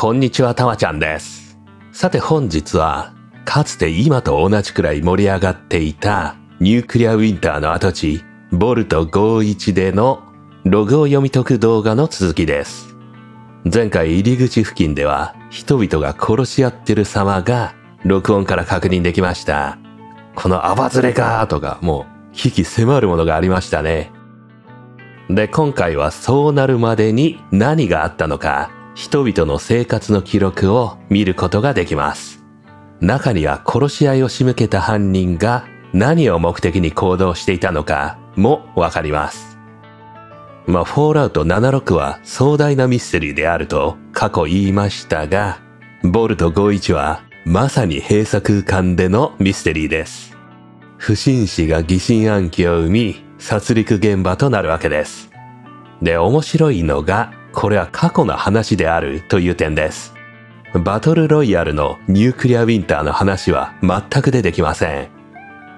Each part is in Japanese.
こんにちは、たまちゃんです。さて本日は、かつて今と同じくらい盛り上がっていたニュークリアウィンターの跡地、ボルト51でのログを読み解く動画の続きです。前回入り口付近では人々が殺し合ってる様が録音から確認できました。このアバズレかとかもう危機迫るものがありましたね。で、今回はそうなるまでに何があったのか人々の生活の記録を見ることができます。中には殺し合いを仕向けた犯人が何を目的に行動していたのかもわかります。まあ、フォールアウト76は壮大なミステリーであると過去言いましたが、ボルト51はまさに閉鎖空間でのミステリーです。不審死が疑心暗鬼を生み、殺戮現場となるわけです。で、面白いのが、これは過去の話であるという点です。バトルロイヤルのニュークリアウィンターの話は全く出てきません。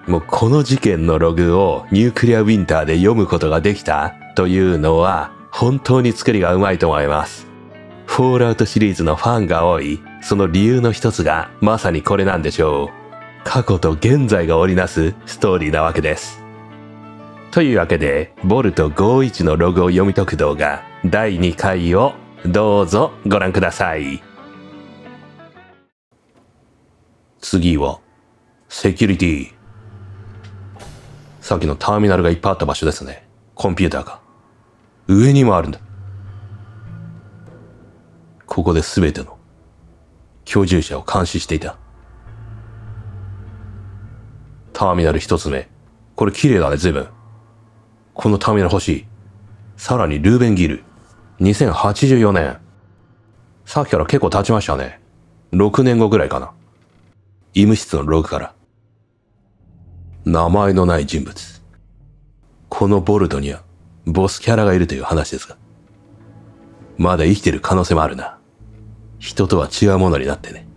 もうこの事件のログをニュークリアウィンターで読むことができたというのは本当に作りがうまいと思います。フォールアウトシリーズのファンが多い、その理由の一つがまさにこれなんでしょう。過去と現在が織りなすストーリーなわけです。というわけで、ボルト51のログを読み解く動画、第2回をどうぞご覧ください。次は、セキュリティ。さっきのターミナルがいっぱいあった場所ですね。コンピューターが。上にもあるんだ。ここで全ての居住者を監視していた。ターミナル一つ目。これ綺麗だね、随分。このターミナル欲しい。さらにルーベンギル。2084年。さっきから結構経ちましたね。6年後ぐらいかな。医務室のログから。名前のない人物。このボルトには、ボスキャラがいるという話ですが。まだ生きてる可能性もあるな。人とは違うものになってね。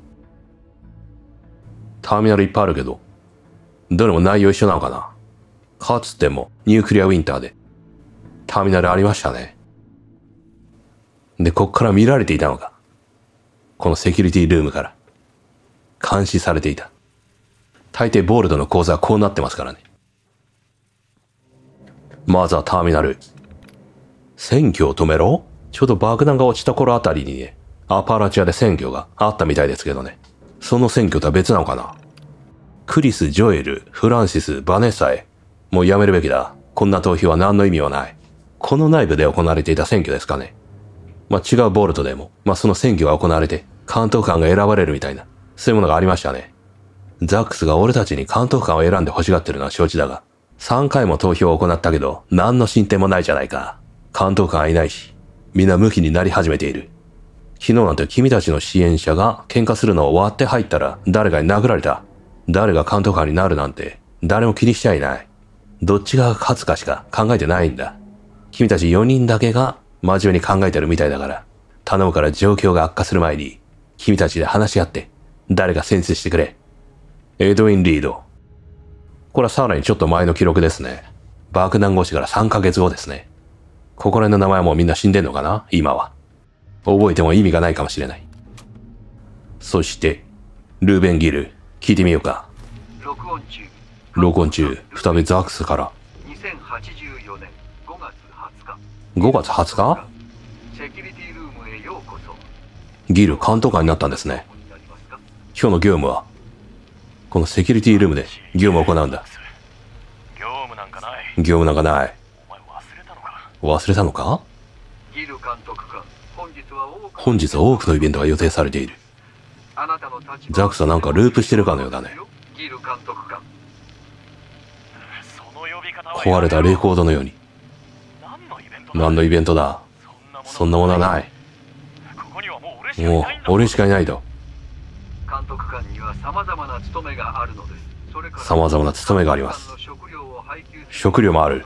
ターミナルいっぱいあるけど、どれも内容一緒なのかな。かつてもニュークリアウィンターで、ターミナルありましたね。で、こっから見られていたのか。このセキュリティルームから。監視されていた。大抵ボールドの口座はこうなってますからね。まずはターミナル。選挙を止めろちょうど爆弾が落ちた頃あたりにね、アパラチアで選挙があったみたいですけどね。その選挙とは別なのかなクリス、ジョエル、フランシス、バネッサへ。もうやめるべきだ。こんな投票は何の意味もない。この内部で行われていた選挙ですかね。まあ、違うボルトでも、まあ、その選挙が行われて、監督官が選ばれるみたいな、そういうものがありましたね。ザックスが俺たちに監督官を選んで欲しがってるのは承知だが、3回も投票を行ったけど、何の進展もないじゃないか。監督官はいないし、みんな無期になり始めている。昨日なんて君たちの支援者が喧嘩するのを割って入ったら誰かに殴られた。誰が監督官になるなんて誰も気にしちゃいない。どっちが勝つかしか考えてないんだ。君たち4人だけが真面目に考えてるみたいだから、頼むから状況が悪化する前に、君たちで話し合って、誰か先制してくれ。エドウィン・リード。これはさらにちょっと前の記録ですね。爆弾越しから3ヶ月後ですね。ここら辺の名前はもうみんな死んでんのかな今は。覚えても意味がないかもしれない。そして、ルーベン・ギル、聞いてみようか。録音中。録音中、再びザックスから。2080 5月20日ギル監督官になったんですね。今日の業務は、このセキュリティルームで業務を行うんだ。業務なんかない。業務なんかない。忘れたのか本日は多くのイベントが予定されている。ザクサなんかループしてるかのようだね。壊れたレコードのように。何のイベントだそんなものはないもう俺しかいないとさまざま様々な務めがあるのですな務めがあります食料もある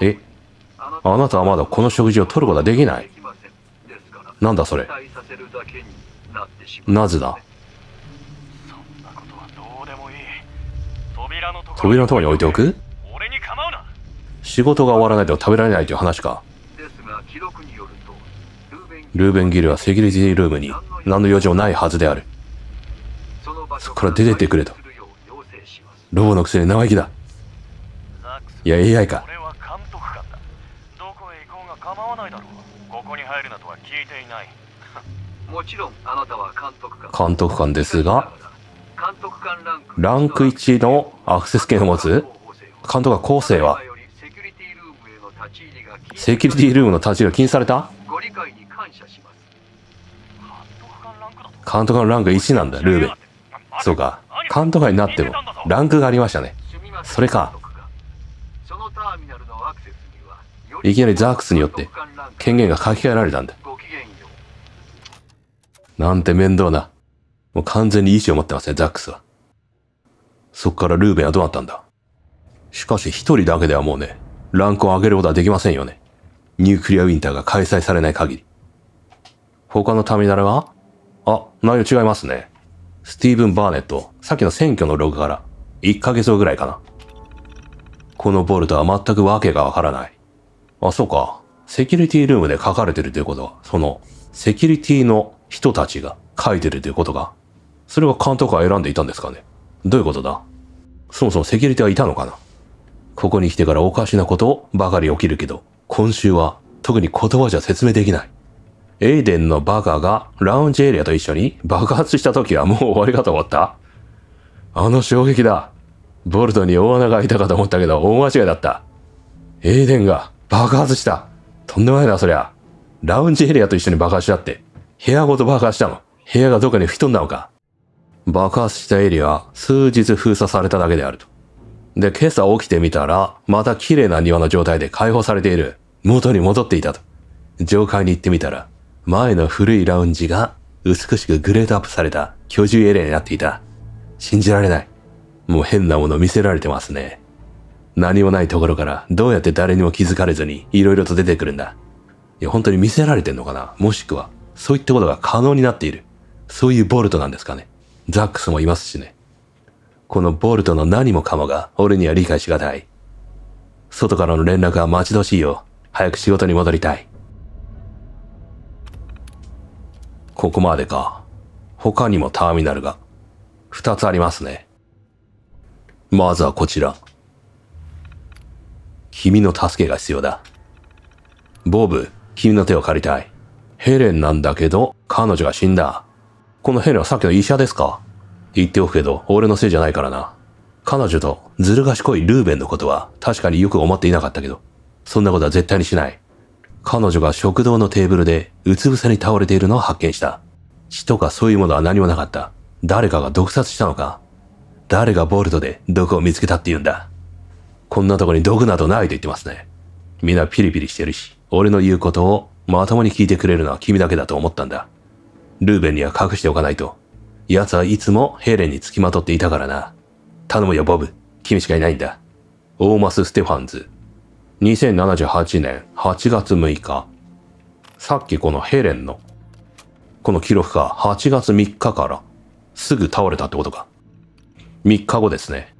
えあなたはまだこの食事を取ることはできないなんだそれなぜだ扉のとこに置いておく仕事が終わらないと食べられないという話か。ルーベン・ギルはセキュリティルームに何の用事もないはずである。そこから出てってくれと。ロボのくせに生意気だ。いや、AI か。もちろんあなたは監督官。監督官ですが、ランク1のアクセス権を持つ監督官構成はセキュリティルームの立ち入りが禁止された監督のランク1なんだ、ルーベン。そうか。監督になっても、ランクがありましたね。それか。いきなりザークスによって、権限が書き換えられたんだ。なんて面倒な。もう完全に意思を持ってますね、ザックスは。そっからルーベンはどうなったんだしかし一人だけではもうね、ランクを上げることはできませんよね。ニュークリアウィンターが開催されない限り。他のターミナルはあ、内容違いますね。スティーブン・バーネット、さっきの選挙のログから1ヶ月後ぐらいかな。このボルトは全くわけがわからない。あ、そうか。セキュリティルームで書かれてるということは、その、セキュリティの人たちが書いてるということが、それは監督は選んでいたんですかね。どういうことだそもそもセキュリティはいたのかなここに来てからおかしなことばかり起きるけど、今週は特に言葉じゃ説明できない。エイデンのバカがラウンジエリアと一緒に爆発した時はもう終わりかと思ったあの衝撃だ。ボルトに大穴が開いたかと思ったけど大間違いだった。エイデンが爆発した。とんでもないな、そりゃ。ラウンジエリアと一緒に爆発したって。部屋ごと爆発したの。部屋がどこかに吹き飛んだのか。爆発したエリアは数日封鎖されただけであると。で、今朝起きてみたら、また綺麗な庭の状態で解放されている。元に戻っていたと。上階に行ってみたら、前の古いラウンジが美しくグレードアップされた居住エリアになっていた。信じられない。もう変なもの見せられてますね。何もないところからどうやって誰にも気づかれずに色々と出てくるんだ。いや、本当に見せられてんのかなもしくは、そういったことが可能になっている。そういうボルトなんですかね。ザックスもいますしね。このボルトの何もかもが俺には理解しがたい。外からの連絡は待ち遠しいよ。早く仕事に戻りたい。ここまでか。他にもターミナルが2つありますね。まずはこちら。君の助けが必要だ。ボブ、君の手を借りたい。ヘレンなんだけど、彼女が死んだ。このヘレンはさっきの医者ですか言っておくけど、俺のせいじゃないからな。彼女とずる賢いルーベンのことは確かによく思っていなかったけど、そんなことは絶対にしない。彼女が食堂のテーブルでうつ伏せに倒れているのを発見した。血とかそういうものは何もなかった。誰かが毒殺したのか誰がボルトで毒を見つけたって言うんだ。こんなとこに毒などないと言ってますね。みんなピリピリしてるし、俺の言うことをまともに聞いてくれるのは君だけだと思ったんだ。ルーベンには隠しておかないと奴はいつもヘレンにつきまとっていたからな。頼むよ、ボブ。君しかいないんだ。オーマス・ステファンズ。2078年8月6日。さっきこのヘレンの、この記録が8月3日からすぐ倒れたってことか。3日後ですね。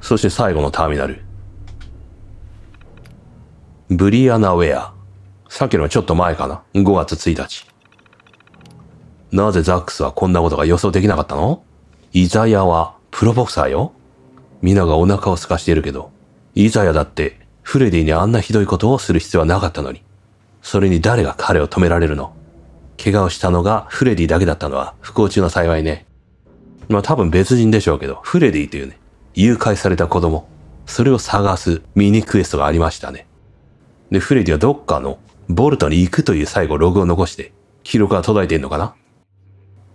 そして最後のターミナル。ブリアナ・ウェア。さっきのちょっと前かな。5月1日。なぜザックスはこんなことが予想できなかったのイザヤはプロボクサーよ。皆がお腹を空かしているけど、イザヤだってフレディにあんなひどいことをする必要はなかったのに。それに誰が彼を止められるの怪我をしたのがフレディだけだったのは不幸中の幸いね。まあ多分別人でしょうけど、フレディというね、誘拐された子供、それを探すミニクエストがありましたね。で、フレディはどっかのボルトに行くという最後ログを残して、記録が途絶えてんのかな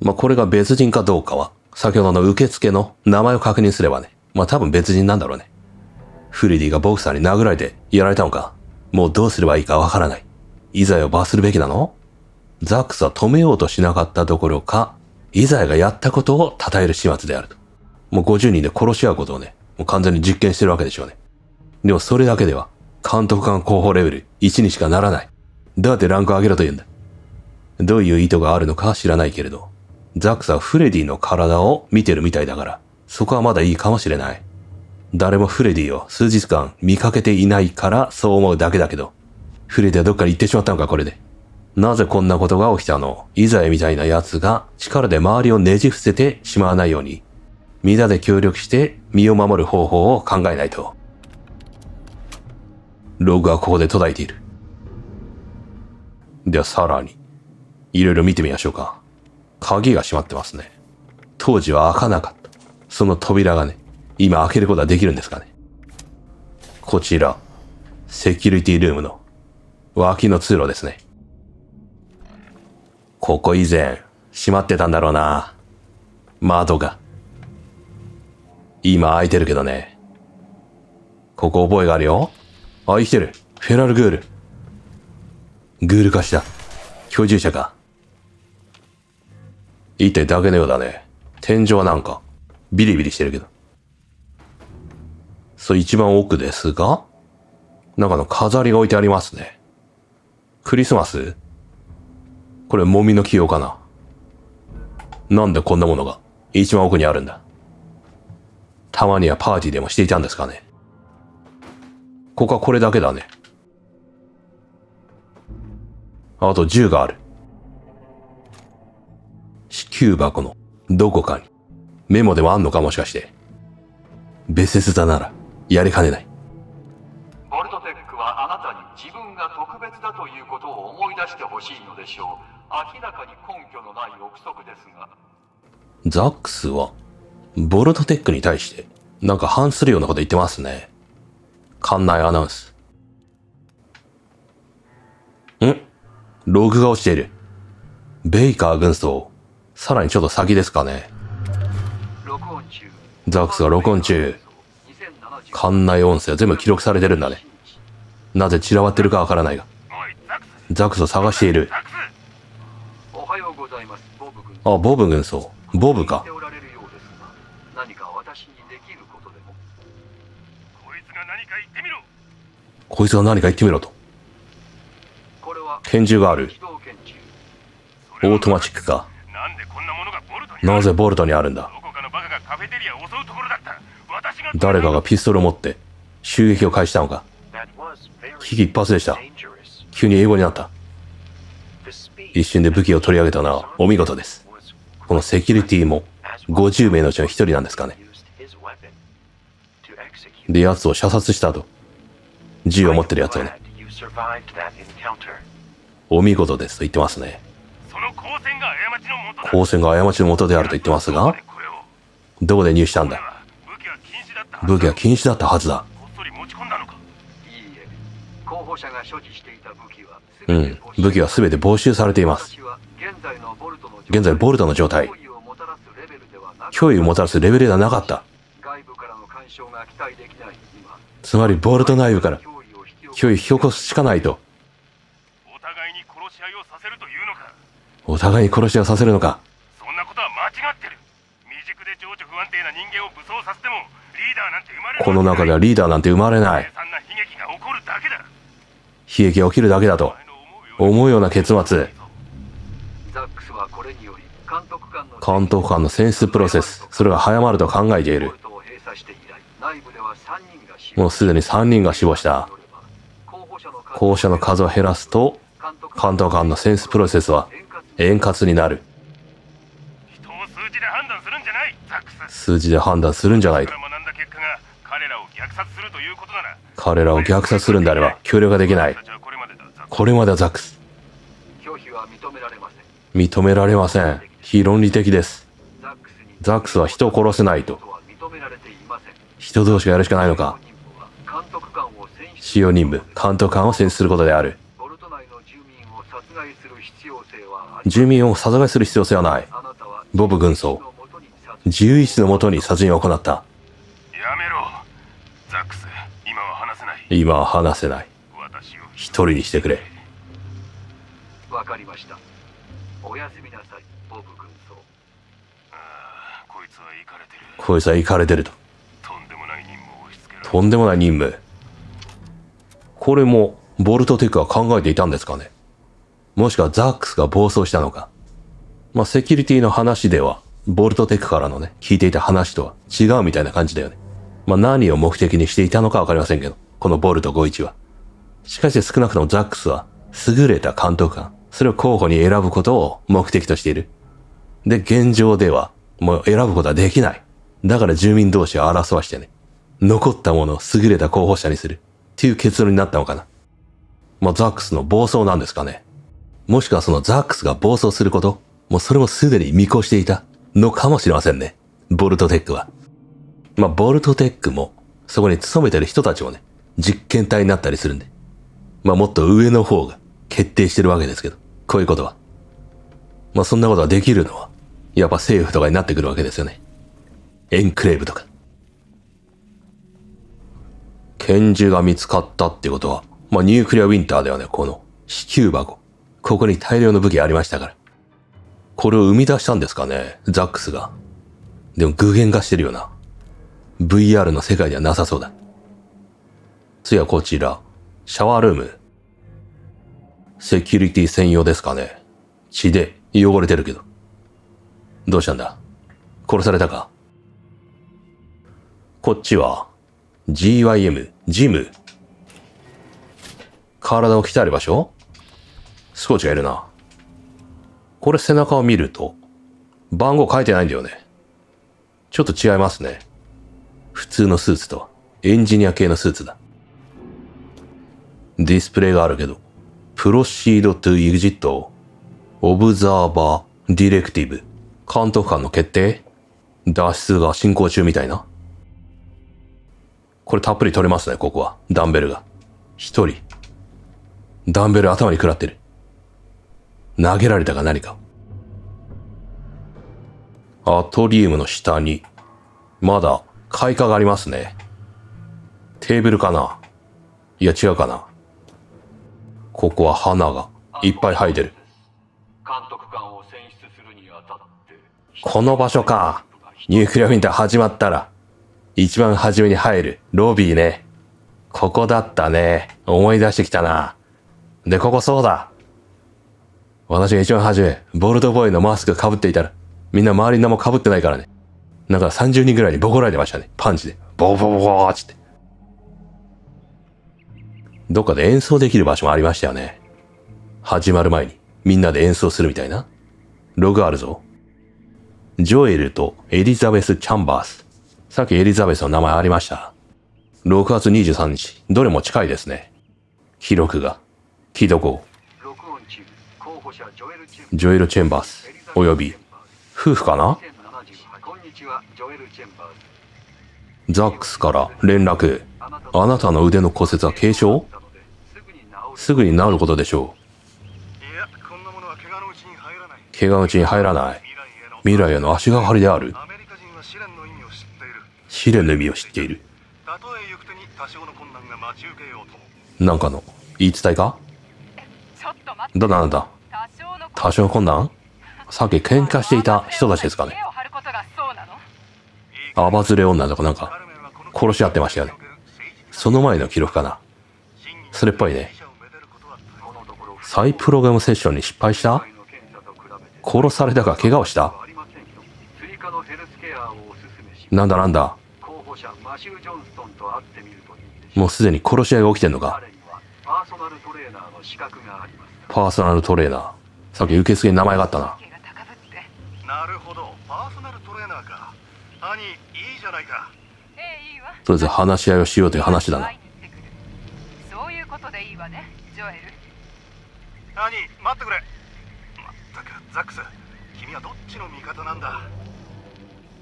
まあ、これが別人かどうかは、先ほどの受付の名前を確認すればね、まあ、多分別人なんだろうね。フリディがボクサーに殴られてやられたのか、もうどうすればいいかわからない。イザヤを罰するべきなのザックスは止めようとしなかったどころか、イザヤがやったことを称える始末であると。もう50人で殺し合うことをね、もう完全に実験してるわけでしょうね。でもそれだけでは、監督官候補レベル1にしかならない。どうやってランク上げろと言うんだどういう意図があるのか知らないけれど、ザクサフレディの体を見てるみたいだから、そこはまだいいかもしれない。誰もフレディを数日間見かけていないからそう思うだけだけど、フレディはどっかに行ってしまったのか、これで。なぜこんなことが起きたのイザエみたいな奴が力で周りをねじ伏せてしまわないように、皆で協力して身を守る方法を考えないと。ログはここで途絶えている。ではさらに、いろいろ見てみましょうか。鍵が閉まってますね。当時は開かなかった。その扉がね、今開けることはできるんですかね。こちら、セキュリティルームの脇の通路ですね。ここ以前、閉まってたんだろうな。窓が。今開いてるけどね。ここ覚えがあるよ。あ、生きてる。フェラルグール。グール化した。居住者か。一体だけのようだね。天井はなんか、ビリビリしてるけど。そう、一番奥ですが、中の飾りが置いてありますね。クリスマスこれ、もみの器用かな。なんでこんなものが、一番奥にあるんだ。たまにはパーティーでもしていたんですかね。ここはこれだけだね。あと銃がある。支給箱のどこかにメモでもあんのかもしかして。ベセスダならやりかねない。ボルトテックはあなたに自分が特別だということを思い出してほしいのでしょう。明らかに根拠のない憶測ですが。ザックスはボルトテックに対してなんか反するようなこと言ってますね。館内アナウンス。んログが落ちている。ベイカー軍曹、さらにちょっと先ですかね。ザックスが録音中。館内音声は全部記録されてるんだね。なぜ散らばってるかわからないが。ザックスを探している。あ、ボブ軍曹。ボブか。こいつが何か言ってみろと。拳銃がある。オートマチックか。なぜボルトにあるんだ誰かがピストルを持って襲撃を開始したのか危機一髪でした急に英語になった一瞬で武器を取り上げたのはお見事ですこのセキュリティも50名のうちの1人なんですかねで奴を射殺した後銃を持ってる奴をねお見事ですと言ってますねその光線が光 線が過ちのもとであると言ってますが、どこで入手したんだ武器は禁止だったはずだ。うん、武器は全て没収されています。現在、ボルトの状態。脅威をもたらすレベルではなかった。つまり、ボルト内部から、脅威を引き起こすしかないと。お互いに殺し合いをさせるというのかお互いに殺しをさせるのかそんなことは間違ってる未熟で情緒不安定な人間を武装させてもリーダーなんて生まれこの中ではリーダーなんて生まれない悲劇が起るだけだ悲劇が起きるだけだと思うような結末監督官の選出プロセスそれが早まると考えているもうすでに3人が死亡した候補者の数を減らすと監督官の選出プロセスは円滑になる。人を数字で判断するんじゃないザ数字で判断するんじゃない。彼らを虐殺するんであれば協力ができない。これまではザックス。認められません。非論理的です。ザックスは人を殺せないと。人同士がやるしかないのか。使用任務、監督官を選出することである。住民を殺害する必要性はない。ボブ軍曹。自由意志のもとに殺人を行った。やめろ。ザックス、今は話せない。今は話せない。一人にしてくれ。わかりました。おやすみなさい、ボブ軍曹。ああ、こいつは行かれてる。こいつは行かれてると。とんでもない任務を押し付けるとんでもない任務。これも、ボルトテックは考えていたんですかねもしくはザックスが暴走したのか。まあ、セキュリティの話では、ボルトテックからのね、聞いていた話とは違うみたいな感じだよね。まあ、何を目的にしていたのかわかりませんけど、このボルト51は。しかし少なくともザックスは、優れた監督官、それを候補に選ぶことを目的としている。で、現状では、もう選ぶことはできない。だから住民同士を争わしてね、残ったものを優れた候補者にする。っていう結論になったのかな。まあ、ザックスの暴走なんですかね。もしくはそのザックスが暴走すること、もうそれもすでに見越していたのかもしれませんね。ボルトテックは。まあ、ボルトテックも、そこに勤めてる人たちもね、実験体になったりするんで。まあ、もっと上の方が決定してるわけですけど、こういうことは。まあ、そんなことができるのは、やっぱ政府とかになってくるわけですよね。エンクレーブとか。拳銃が見つかったってことは、まあ、ニュークリアウィンターではね、この支給箱。ここに大量の武器ありましたから。これを生み出したんですかね、ザックスが。でも具現化してるよな。VR の世界ではなさそうだ。次はこちら、シャワールーム。セキュリティ専用ですかね。血で汚れてるけど。どうしたんだ殺されたかこっちは、GYM、ジム。体を鍛える場所スコーチがいるな。これ背中を見ると、番号書いてないんだよね。ちょっと違いますね。普通のスーツとエンジニア系のスーツだ。ディスプレイがあるけど、プロシードトゥエグジット、オブザーバー、ディレクティブ、監督官の決定、脱出が進行中みたいな。これたっぷり取れますね、ここは。ダンベルが。一人。ダンベル頭に食らってる。投げられたか何か。アトリウムの下に、まだ開花がありますね。テーブルかないや違うかな。ここは花がいっぱい生えてる。この場所か。ニュークリアフィンター始まったら、一番初めに入るロビーね。ここだったね。思い出してきたな。で、ここそうだ。私が一番初め、ボルトボーイのマスク被っていたら、みんな周り名も被ってないからね。なんか30人ぐらいにボコられてましたね。パンチで。ボボボボーって。どっかで演奏できる場所もありましたよね。始まる前にみんなで演奏するみたいな。ログあるぞ。ジョエルとエリザベス・チャンバース。さっきエリザベスの名前ありました。6月23日、どれも近いですね。記録が。聞どこう。ジョエル・チェンバース、および、夫婦かなザックスから連絡。あなたの腕の骨折は軽傷すぐに治ることでしょう。の怪我のうちに入らない。怪我のうちに入らない。未来への足がかりである。試練の意味を知っている。試え行く多少の困難が待ち受けようとなんかの言い伝えかだなんだ。多少困難さっき喧嘩していた人たちですかね。アバズレ女とかなんか、殺し合ってましたよね。その前の記録かな。それっぽいね。再プログラムセッションに失敗した殺されたか怪我をしたなんだなんだもうすでに殺し合いが起きてんのかパーソナルトレーナーさっき受付に名前があったななるほどパーソナルトレーナーか兄いいじゃないかええいいわとりあえず話し合いをしようという話だなそういうことでいいわねジョエル兄待ってくれまったくザックス君はどっちの味方なんだ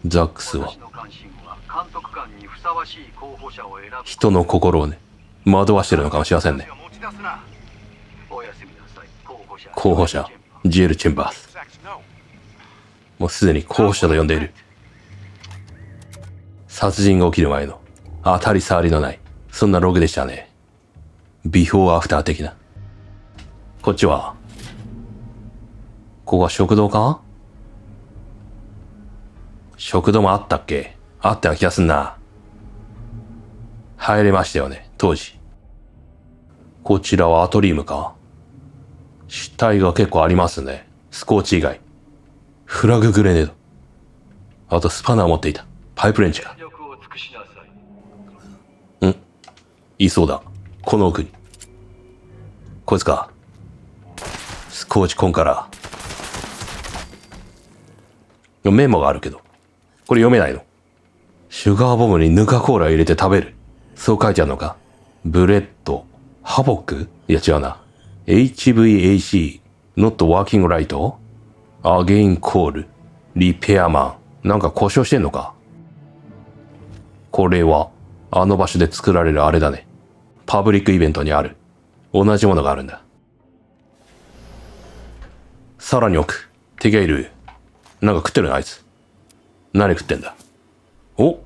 ザックスは人の心をね惑わしてるのかもしれませんね候補者ジエル・チェンバース。もうすでに後者と呼んでいる。殺人が起きる前の、当たり障りのない、そんなログでしたね。ビフォーアフター的な。こっちは、ここは食堂か食堂もあったっけあったような気がすんな。入れましたよね、当時。こちらはアトリウムか死体が結構ありますね。スコーチ以外。フラググレネード。あとスパナー持っていた。パイプレンチが。うん。いそうだ。この奥に。こいつか。スコーチコンから。メモがあるけど。これ読めないの。シュガーボムにぬかコーラ入れて食べる。そう書いてあるのかブレッド、ハボックいや違うな。HVAC not working right again call repairman なんか故障してんのかこれはあの場所で作られるあれだね。パブリックイベントにある。同じものがあるんだ。さらに奥。敵がいる。なんか食ってるな、あいつ。何食ってんだ。お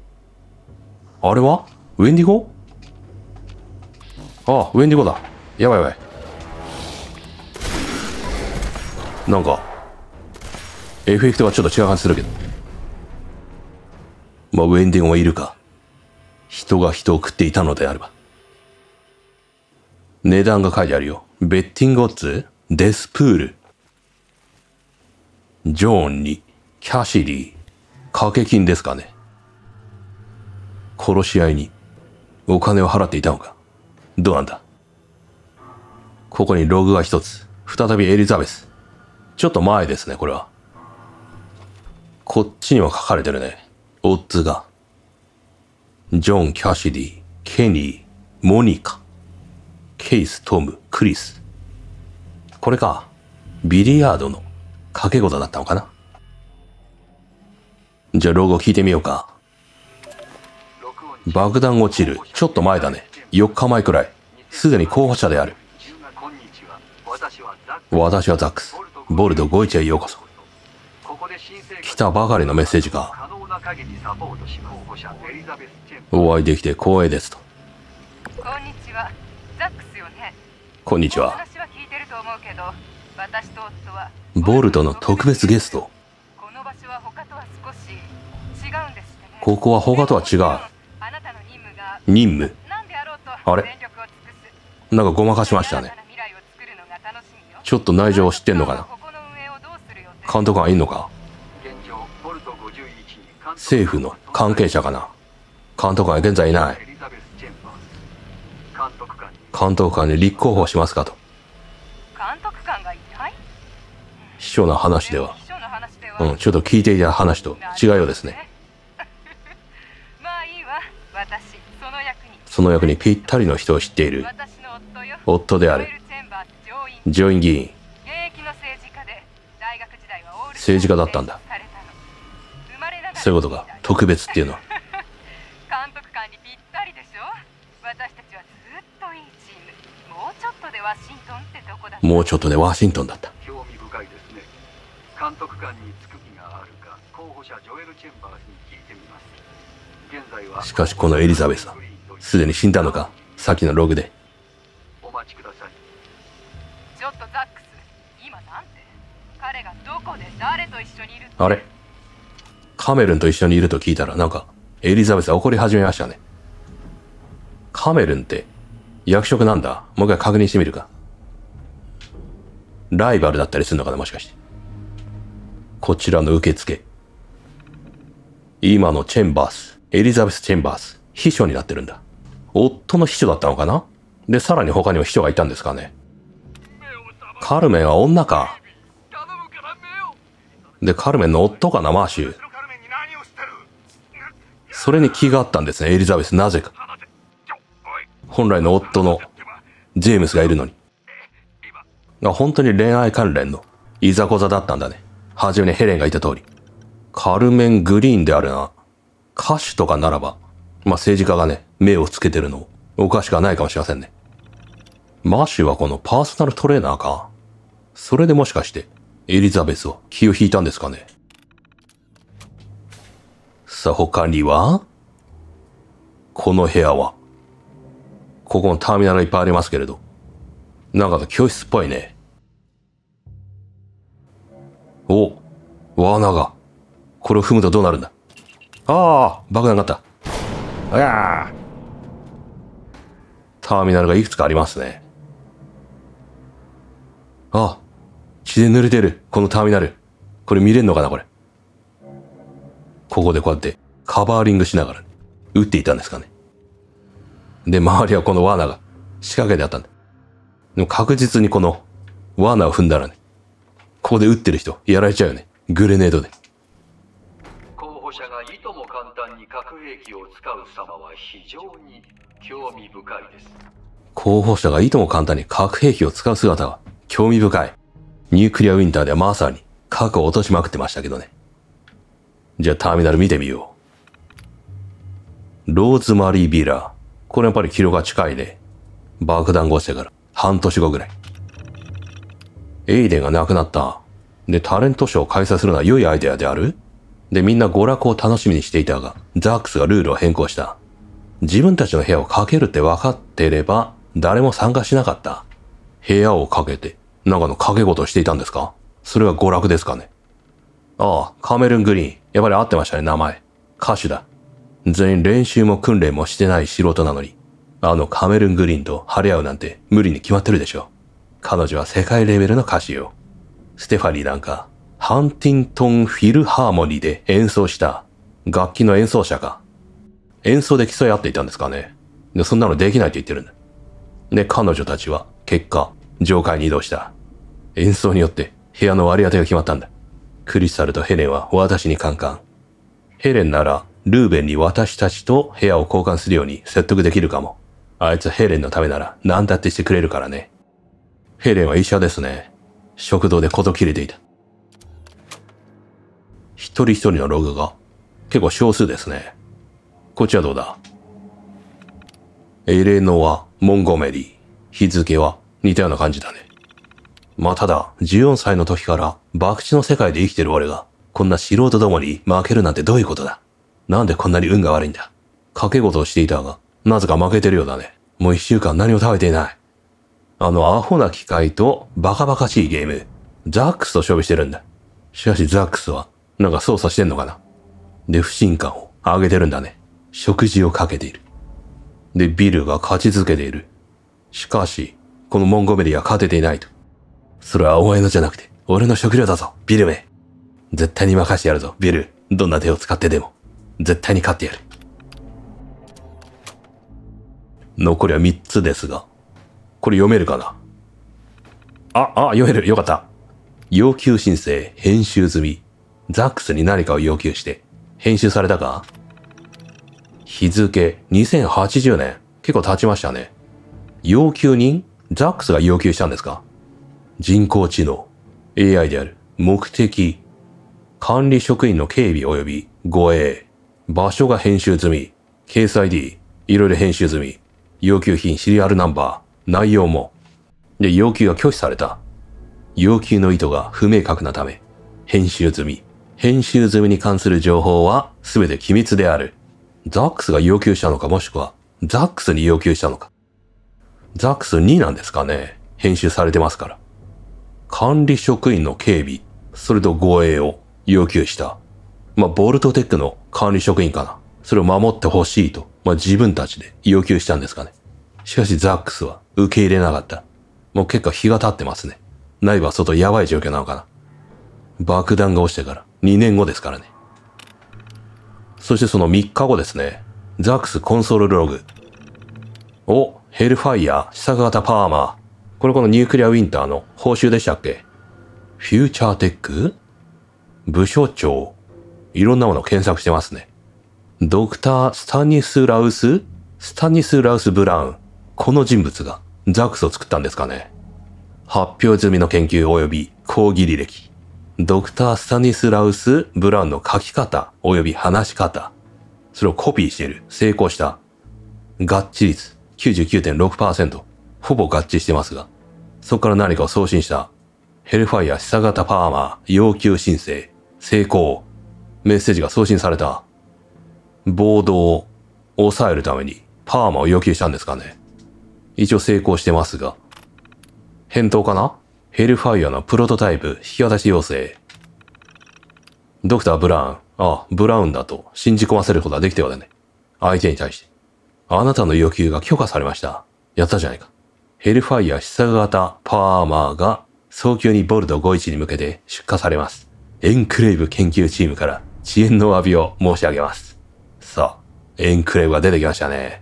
あれはウェンディゴああ、ウェンディゴだ。やばいやばい。なんか、エフェクトはちょっと違う感じするけど。まあ、ウェンディングはいるか。人が人を食っていたのであれば。値段が書いてあるよ。ベッティングオッズデスプール。ジョーンに、キャシリー、掛け金ですかね。殺し合いに、お金を払っていたのか。どうなんだここにログが一つ。再びエリザベス。ちょっと前ですね、これは。こっちには書かれてるね。オッズが。ジョン・キャシディ、ケニー、モニカ、ケイス・トム、クリス。これか。ビリヤードの掛け事だったのかな。じゃあ、ロゴ聞いてみようか。爆弾落ちる。ちょっと前だね。4日前くらい。すでに候補者である。私はザックス。ボルドゴイチへようこそ。来たばかりのメッセージが、お会いできて光栄ですと。こんにちは。ザックスよね。こんにちは。話は聞いてると思うけど、私と夫は。ボルドの特別ゲスト。この場所は他とは少し違うんです、ね、ここは他とは違う。あなたの任務が。任務あれなんかごまかしましたね。ちょっと内情を知ってんのかな監督官いんのか政府の関係者かな監督官は現在いない。監督官に立候補しますかと。秘書の話では。うん、ちょっと聞いていた話と違うようですね。その役に。その役にぴったりの人を知っている。夫である。上院議員。政治家だったんだそういうことか特別っていうのはもうちょっとでワシントンってとこだもうちょっとでワシントンだった興味深いですね監督官につく気があるか候補者ジョエル・チェンバースに聞いてみます現在はしかしこのエリザベスはすでに死んだのかさっきのログで誰がどこで誰と一緒にいるあれカメルンと一緒にいると聞いたらなんかエリザベスは怒り始めましたね。カメルンって役職なんだもう一回確認してみるか。ライバルだったりするのかなもしかして。こちらの受付。今のチェンバース、エリザベス・チェンバース、秘書になってるんだ。夫の秘書だったのかなで、さらに他にも秘書がいたんですかね。カルメンは女か。で、カルメン乗っとかな、マーシュ。それに気があったんですね、エリザベス、なぜか。本来の夫のジェームスがいるのに。が本当に恋愛関連のいざこざだったんだね。はじめにヘレンが言った通り。カルメン・グリーンであるな。歌手とかならば、まあ、政治家がね、目をつけてるのおかしくはないかもしれませんね。マーシュはこのパーソナルトレーナーか。それでもしかして、エリザベスを気を引いたんですかねさあ他にはこの部屋はここのターミナルいっぱいありますけれど。なんか教室っぽいね。お、罠が。これを踏むとどうなるんだああ、爆弾があった。ああ。ターミナルがいくつかありますね。あ、血で濡れてる。このターミナル。これ見れんのかな、これ。ここでこうやってカバーリングしながら、ね、撃っていたんですかね。で、周りはこの罠が仕掛けてあったんだ。でも確実にこの罠を踏んだらね、ここで撃ってる人、やられちゃうよね。グレネードで。候補者がいとも簡単に核兵器を使う様は非常に興味深いです。候補者がいとも簡単に核兵器を使う姿は興味深い。ニュークリアウィンターではまさに、核を落としまくってましたけどね。じゃあターミナル見てみよう。ローズマリービラー。これやっぱりキロが近いね。爆弾越してから半年後ぐらい。エイデンが亡くなった。で、タレントショーを開催するのは良いアイデアであるで、みんな娯楽を楽しみにしていたが、ザックスがルールを変更した。自分たちの部屋をかけるって分かってれば、誰も参加しなかった。部屋をかけて、なんかの掛け事をしていたんですかそれは娯楽ですかねああ、カメルン・グリーン。やっぱり合ってましたね、名前。歌手だ。全員練習も訓練もしてない素人なのに、あのカメルン・グリーンと張り合うなんて無理に決まってるでしょ。彼女は世界レベルの歌手よ。ステファニーなんか、ハンティントン・フィルハーモニーで演奏した楽器の演奏者か。演奏で競い合っていたんですかね。で、そんなのできないと言ってるんだ。で、彼女たちは結果、上階に移動した。演奏によって部屋の割り当てが決まったんだ。クリスタルとヘレンは私にカンカン。ヘレンなら、ルーベンに私たちと部屋を交換するように説得できるかも。あいつヘレンのためなら何だってしてくれるからね。ヘレンは医者ですね。食堂でこと切れていた。一人一人のログが結構少数ですね。こっちはどうだエレノア・モンゴメリー。日付は似たような感じだね。まあただ、14歳の時から博打の世界で生きてる俺が、こんな素人どもに負けるなんてどういうことだなんでこんなに運が悪いんだ賭け事をしていたが、なぜか負けてるようだね。もう一週間何も食べていない。あのアホな機械とバカバカしいゲーム、ザックスと勝負してるんだ。しかしザックスは、なんか操作してんのかなで、不信感を上げてるんだね。食事をかけている。で、ビルが勝ち続けている。しかし、このモンゴメリは勝てていないと。それはお前のじゃなくて、俺の食料だぞ、ビルめ。絶対に任してやるぞ、ビル。どんな手を使ってでも。絶対に勝ってやる。残りは3つですが。これ読めるかなあ、あ、読める。よかった。要求申請、編集済み。ザックスに何かを要求して。編集されたか日付、2080年。結構経ちましたね。要求人ザックスが要求したんですか人工知能、AI である目的、管理職員の警備及び護衛、場所が編集済み、掲載 D、いろいろ編集済み、要求品シリアルナンバー、内容も。で、要求が拒否された。要求の意図が不明確なため、編集済み。編集済みに関する情報は全て機密である。ザックスが要求したのかもしくは、ザックスに要求したのか。ザックス2なんですかね。編集されてますから。管理職員の警備、それと護衛を要求した。まあ、ボルトテックの管理職員かな。それを守ってほしいと、まあ、自分たちで要求したんですかね。しかしザックスは受け入れなかった。もう結果日が経ってますね。内部は外やばい状況なのかな。爆弾が落ちてから2年後ですからね。そしてその3日後ですね。ザックスコンソールログ。お、ヘルファイア、試作型パーマー。これこのニュークリアウィンターの報酬でしたっけフューチャーテック部署長。いろんなもの検索してますね。ドクター・スタニス・ラウススタニス・ラウス・ブラウン。この人物がザクスを作ったんですかね。発表済みの研究及び講義履歴。ドクター・スタニス・ラウス・ブラウンの書き方及び話し方。それをコピーしている。成功した。合致率99.6%。ほぼ合致してますが、そこから何かを送信した、ヘルファイア下型パーマー要求申請、成功、メッセージが送信された。暴動を抑えるためにパーマを要求したんですかね。一応成功してますが。返答かなヘルファイアのプロトタイプ引き渡し要請。ドクター・ブラウン。あブラウンだと信じ込ませることはできたようだね。相手に対して。あなたの要求が許可されました。やったじゃないか。ヘルファイア久型パーマーが早急にボルド51に向けて出荷されます。エンクレイブ研究チームから遅延の詫びを申し上げます。さあ、エンクレイブが出てきましたね。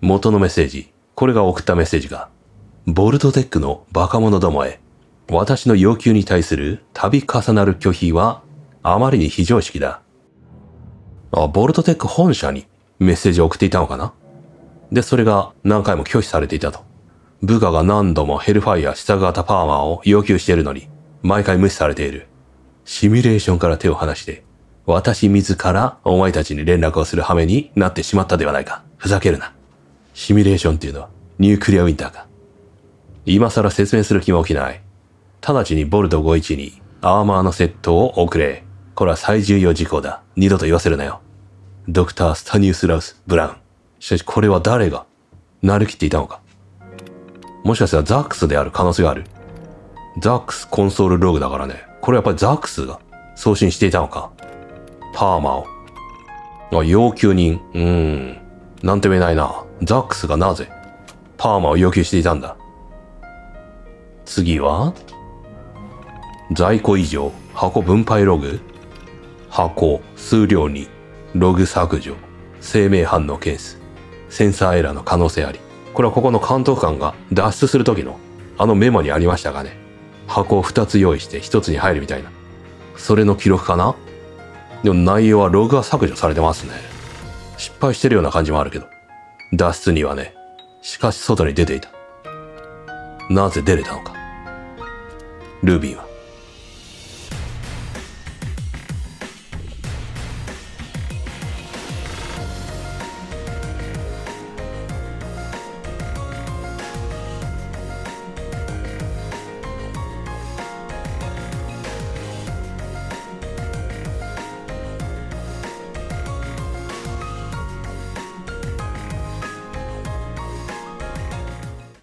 元のメッセージ。これが送ったメッセージが、ボルトテックのバカ者どもへ、私の要求に対する度重なる拒否はあまりに非常識だ。あ、ボルトテック本社にメッセージを送っていたのかなで、それが何回も拒否されていたと。部下が何度もヘルファイア下型パーマを要求しているのに、毎回無視されている。シミュレーションから手を離して、私自らお前たちに連絡をする羽目になってしまったではないか。ふざけるな。シミュレーションっていうのはニュークリアウィンターか。今更説明する気も起きない。直ちにボルト51にアーマーのセットを送れ。これは最重要事項だ。二度と言わせるなよ。ドクター・スタニウス・ラウス・ブラウン。しかしこれは誰が、なりきっていたのかもしかしたらザックスである可能性がある。ザックスコンソールログだからね。これやっぱりザックスが送信していたのか。パーマを。あ、要求人。うーん。なんて言えないな。ザックスがなぜ、パーマを要求していたんだ。次は在庫異常、箱分配ログ、箱、数量に、ログ削除、生命反応ケース、センサーエラーの可能性あり。これはここの監督官が脱出する時のあのメモにありましたがね、箱を2つ用意して1つに入るみたいな。それの記録かなでも内容はログは削除されてますね。失敗してるような感じもあるけど。脱出にはね、しかし外に出ていた。なぜ出れたのか。ルビーは